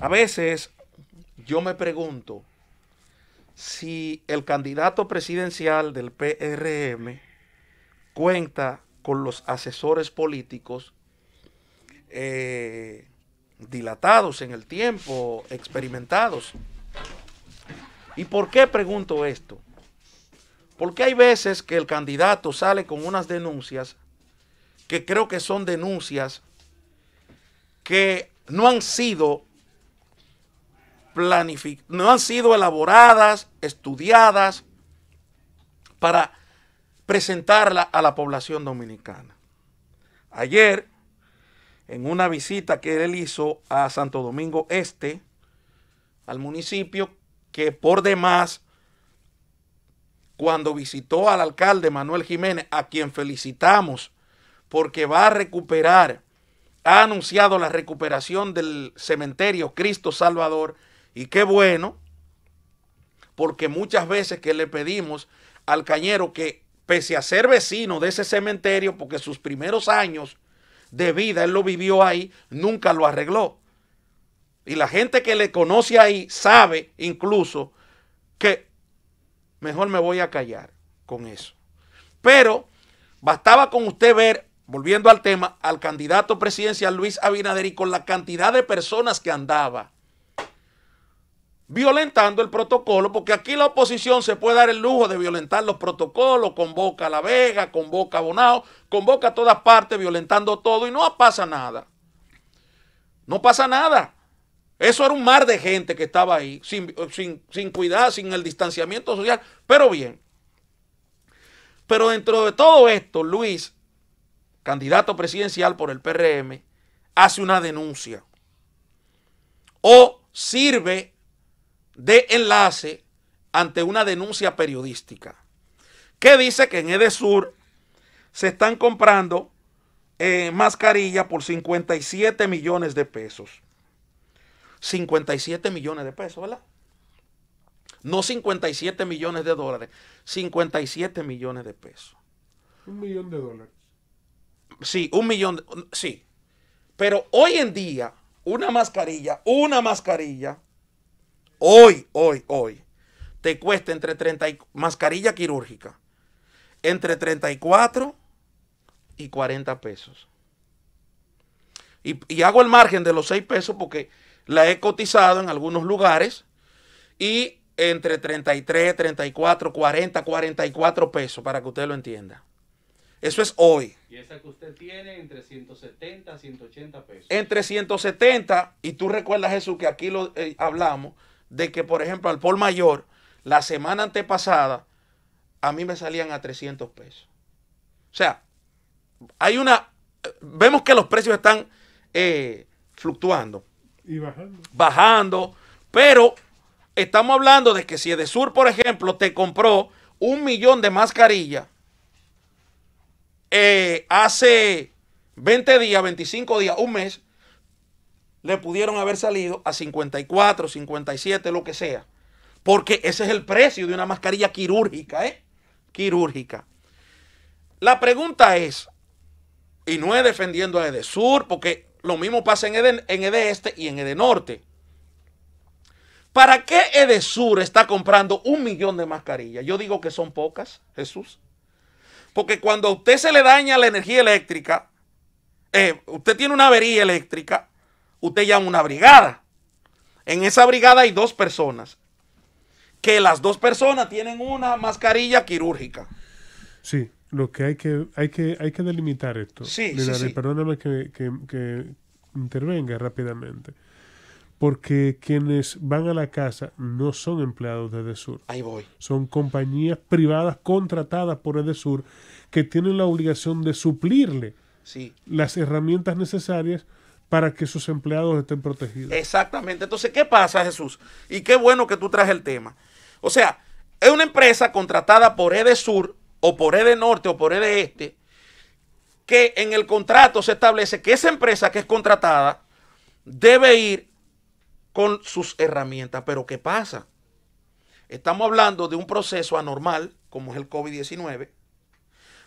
A veces yo me pregunto si el candidato presidencial del PRM cuenta con los asesores políticos eh, dilatados en el tiempo, experimentados. ¿Y por qué pregunto esto? Porque hay veces que el candidato sale con unas denuncias que creo que son denuncias que no han sido no han sido elaboradas, estudiadas para presentarla a la población dominicana. Ayer, en una visita que él hizo a Santo Domingo Este, al municipio, que por demás, cuando visitó al alcalde Manuel Jiménez, a quien felicitamos porque va a recuperar, ha anunciado la recuperación del cementerio Cristo Salvador, y qué bueno, porque muchas veces que le pedimos al cañero que, pese a ser vecino de ese cementerio, porque sus primeros años de vida él lo vivió ahí, nunca lo arregló. Y la gente que le conoce ahí sabe incluso que mejor me voy a callar con eso. Pero bastaba con usted ver, volviendo al tema, al candidato presidencial Luis Abinader y con la cantidad de personas que andaba violentando el protocolo, porque aquí la oposición se puede dar el lujo de violentar los protocolos, convoca a La Vega, convoca a Bonao, convoca a todas partes, violentando todo y no pasa nada. No pasa nada. Eso era un mar de gente que estaba ahí, sin, sin, sin sin el distanciamiento social, pero bien. Pero dentro de todo esto, Luis, candidato presidencial por el PRM, hace una denuncia o sirve de enlace ante una denuncia periodística que dice que en Edesur se están comprando eh, mascarillas por 57 millones de pesos. 57 millones de pesos, ¿verdad? No 57 millones de dólares, 57 millones de pesos. Un millón de dólares. Sí, un millón, sí. Pero hoy en día, una mascarilla, una mascarilla, hoy, hoy, hoy, te cuesta entre 30 mascarilla quirúrgica, entre 34 y 40 pesos. Y, hago el margen de los 6 pesos porque la he cotizado en algunos lugares y entre 33, 34, 40, 44 pesos, para que usted lo entienda. Eso es hoy. Y esa que usted tiene entre 170 180 pesos. Entre 170, y tú recuerdas Jesús que aquí lo eh, hablamos, de que, por ejemplo, al Pol mayor, la semana antepasada, a mí me salían a 300 pesos. O sea, hay una... Vemos que los precios están eh, fluctuando. Y bajando. Bajando. Pero estamos hablando de que si sur por ejemplo, te compró un millón de mascarillas eh, hace 20 días, 25 días, un mes, le pudieron haber salido a 54, 57, lo que sea. Porque ese es el precio de una mascarilla quirúrgica, ¿eh? Quirúrgica. La pregunta es, y no es defendiendo a Edesur, porque lo mismo pasa en Ede, en Este y en Ede Norte. ¿Para qué Edesur está comprando un millón de mascarillas? Yo digo que son pocas, Jesús. Porque cuando a usted se le daña la energía eléctrica, eh, usted tiene una avería eléctrica, usted llama una brigada. En esa brigada hay dos personas. Que las dos personas tienen una mascarilla quirúrgica. Sí, lo que hay que, hay que, hay que delimitar esto. Sí, sí, Perdóname que, que, intervenga rápidamente. Porque quienes van a la casa no son empleados de Edesur. Ahí voy. Son compañías privadas contratadas por Edesur que tienen la obligación de suplirle sí. las herramientas necesarias para que sus empleados estén protegidos. Exactamente. Entonces, ¿qué pasa, Jesús? Y qué bueno que tú trajes el tema. O sea, es una empresa contratada por e Sur o por e Norte o por e Este que en el contrato se establece que esa empresa que es contratada debe ir con sus herramientas. Pero ¿qué pasa? Estamos hablando de un proceso anormal, como es el COVID-19,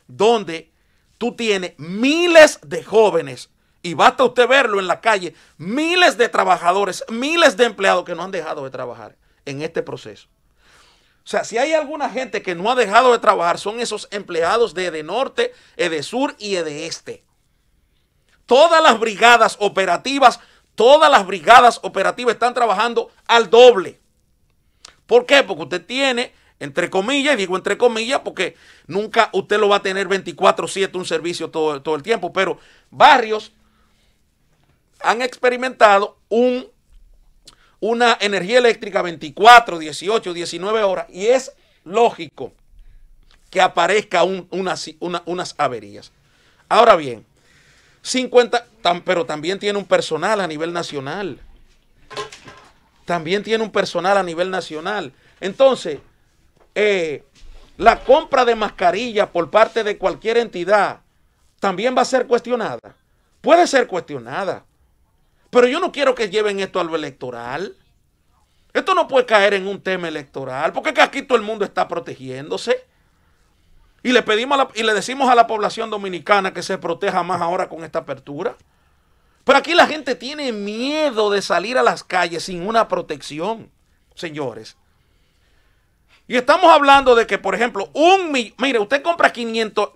donde tú tienes miles de jóvenes y basta usted verlo en la calle, miles de trabajadores, miles de empleados que no han dejado de trabajar en este proceso. O sea, si hay alguna gente que no ha dejado de trabajar, son esos empleados de Norte, eh, de Sur y eh, Este. Todas las brigadas operativas, todas las brigadas operativas están trabajando al doble. ¿Por qué? Porque usted tiene, entre comillas, y digo entre comillas, porque nunca usted lo va a tener 24-7 un servicio todo, todo el tiempo, pero barrios han experimentado una energía eléctrica 24, 18, 19 horas y es lógico que aparezca unas, averías. Ahora bien, 50, pero también tiene un personal a nivel nacional. También tiene un personal a nivel nacional. Entonces, eh, la compra de mascarilla por parte de cualquier entidad también va a ser cuestionada. Puede ser cuestionada. Pero yo no quiero que lleven esto a lo electoral. Esto no puede caer en un tema electoral, porque aquí todo el mundo está protegiéndose. Y le, pedimos y le decimos a la población dominicana que se proteja más ahora con esta apertura. Pero aquí la gente tiene miedo de salir a las calles sin una protección, señores. Y estamos hablando de que, por ejemplo, un millón, mire, usted compra 500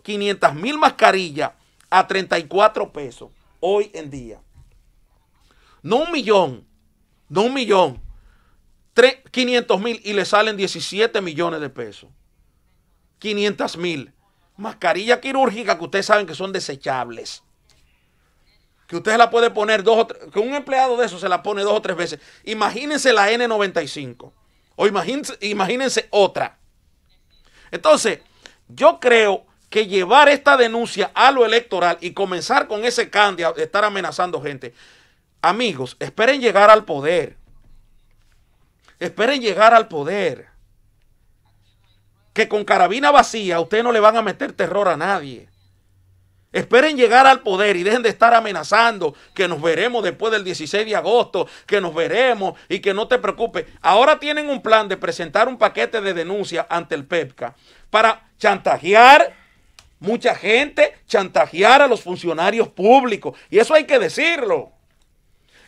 mil mascarillas a 34 pesos hoy en día. No un millón, no un millón, 500 mil y le salen 17 millones de pesos. 500 mil. Mascarilla quirúrgica que ustedes saben que son desechables. Que usted la puede poner dos o tres, que un empleado de eso se la pone dos o tres veces. Imagínense la N95. O imagínense, imagínense otra. Entonces, yo creo que llevar esta denuncia a lo electoral y comenzar con ese candidato de estar amenazando gente amigos, esperen llegar al poder. Esperen llegar al poder. Que con carabina vacía ustedes no le van a meter terror a nadie. Esperen llegar al poder y dejen de estar amenazando que nos veremos después del 16 de agosto, que nos veremos y que no te preocupes. Ahora tienen un plan de presentar un paquete de denuncia ante el PEPCA para chantajear mucha gente, chantajear a los funcionarios públicos. Y eso hay que decirlo.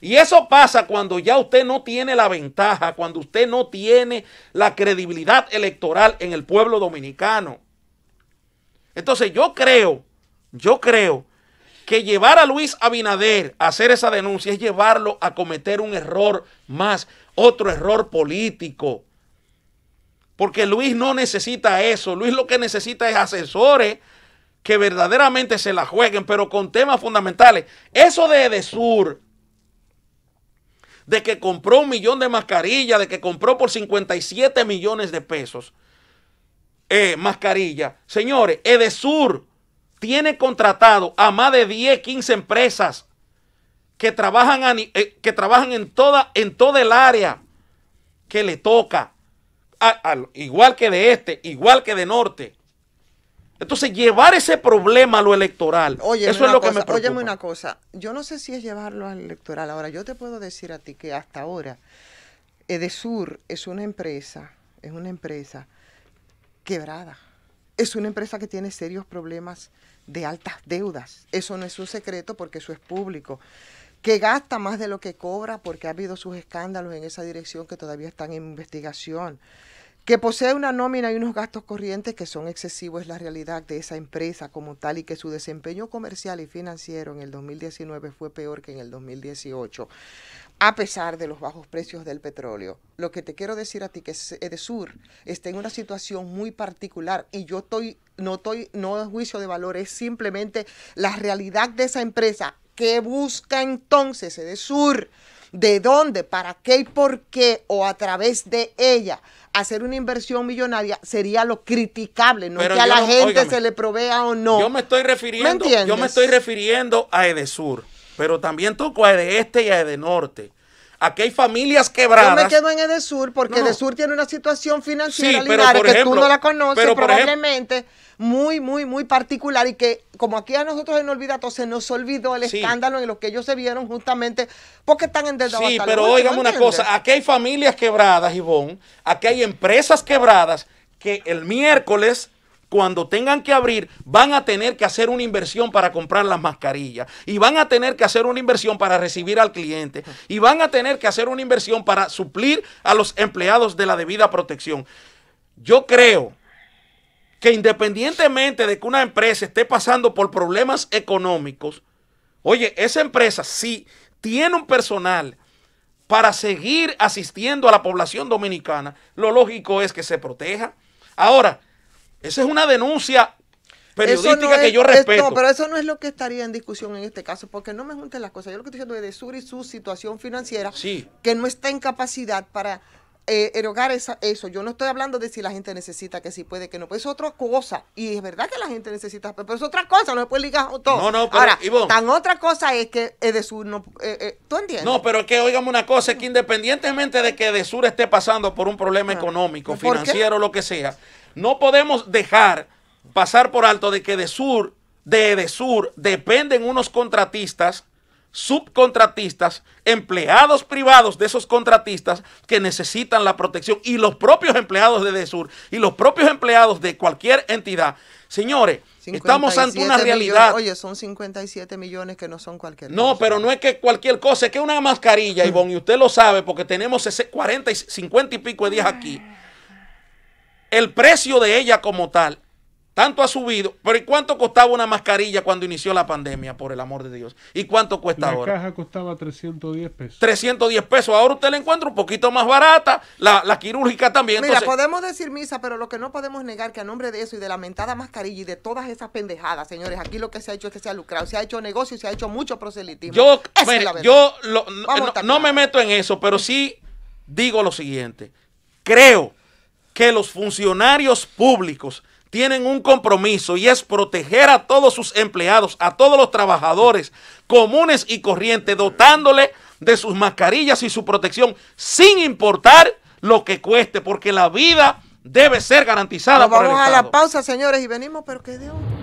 Y eso pasa cuando ya usted no tiene la ventaja, cuando usted no tiene la credibilidad electoral en el pueblo dominicano. Entonces yo creo, yo creo que llevar a Luis Abinader a hacer esa denuncia es llevarlo a cometer un error más, otro error político. Porque Luis no necesita eso. Luis lo que necesita es asesores que verdaderamente se la jueguen, pero con temas fundamentales. Eso de EDESUR, de que compró un millón de mascarillas, de que compró por 57 millones de pesos eh, mascarillas. Señores, Edesur tiene contratado a más de 10, 15 empresas que trabajan, eh, que trabajan en, toda, en todo el área que le toca, igual que de este, igual que de norte. Entonces, llevar ese problema a lo electoral, eso es lo que me preocupa. una cosa, yo no sé si es llevarlo al electoral. Ahora, yo te puedo decir a ti que hasta ahora Edesur es una empresa, es una empresa quebrada. Es una empresa que tiene serios problemas de altas deudas. Eso no es un secreto porque eso es público. Que gasta más de lo que cobra porque ha habido sus escándalos en esa dirección que todavía están en investigación. Que posee una nómina y unos gastos corrientes que son excesivos es la realidad de esa empresa como tal y que su desempeño comercial y financiero en el 2019 fue peor que en el 2018, a pesar de los bajos precios del petróleo. Lo que te quiero decir a ti que Edesur eh, está en una situación muy particular y yo estoy, no estoy, no es juicio de valor, es simplemente la realidad de esa empresa. ¿Qué busca entonces Edesur? Eh, ¿De dónde? ¿Para qué y por qué? ¿O a través de ella? hacer una inversión millonaria sería lo criticable, no es que a la gente se le provea o no. Yo me estoy refiriendo, yo me estoy refiriendo a Edesur. Pero también toco a de este y a de norte. Aquí hay familias quebradas. Yo me quedo en Edesur porque Edesur tiene una situación financiera, que tú no la conoces probablemente, muy, muy, muy particular y que como aquí a nosotros en Olvidato se nos olvidó el escándalo en lo que ellos se vieron justamente porque están en endeudados. Sí, pero oigan una cosa, aquí hay familias quebradas, Ivonne, aquí hay empresas quebradas que el miércoles cuando tengan que abrir, van a tener que hacer una inversión para comprar las mascarillas y van a tener que hacer una inversión para recibir al cliente y van a tener que hacer una inversión para suplir a los empleados de la debida protección. Yo creo que independientemente de que una empresa esté pasando por problemas económicos, oye, esa empresa sí tiene un personal para seguir asistiendo a la población dominicana, lo lógico es que se proteja. Ahora, esa es una denuncia periodística que yo respeto. no, pero eso no es lo que estaría en discusión en este caso, porque no me junten las cosas. Yo lo que estoy diciendo es de y su situación financiera, que no está en capacidad para eh, erogar eso. Yo no estoy hablando de si la gente necesita, que sí puede, que no puede. Es otra cosa. Y es verdad que la gente necesita, pero es otra cosa. No puede ligar todo. No, no, pero, Ahora, tan otra cosa es que Edesur eh, no. Eh, ¿Tú entiendes? No, pero es que, oigamos una cosa: es que independientemente de que Edesur esté pasando por un problema económico, financiero, lo que sea no podemos dejar pasar por alto de que de sur, de Edesur, dependen unos contratistas, subcontratistas, empleados privados de esos contratistas que necesitan la protección y los propios empleados de Edesur y los propios empleados de cualquier entidad. Señores, estamos ante una realidad. oye, son 57 millones que no son cualquier no, cosa. No, pero no es que cualquier cosa, es que una mascarilla, Ivonne, y usted lo sabe porque tenemos ese 40 y 50 y pico de días aquí el precio de ella como tal tanto ha subido, pero ¿y cuánto costaba una mascarilla cuando inició la pandemia, por el amor de Dios? ¿Y cuánto cuesta ahora? La caja costaba 310 pesos. 310 pesos. Ahora usted la encuentra un poquito más barata, la, quirúrgica también. Mira, podemos decir misa, pero lo que no podemos negar que a nombre de eso y de la mentada mascarilla y de todas esas pendejadas, señores, aquí lo que se ha hecho es que se ha lucrado, se ha hecho negocio y se ha hecho mucho proselitismo. Yo, yo no me meto en eso, pero sí digo lo siguiente. Creo que los funcionarios públicos tienen un compromiso y es proteger a todos sus empleados, a todos los trabajadores comunes y corrientes, dotándole de sus mascarillas y su protección, sin importar lo que cueste, porque la vida debe ser garantizada. vamos a la pausa, señores, y venimos, pero que Dios.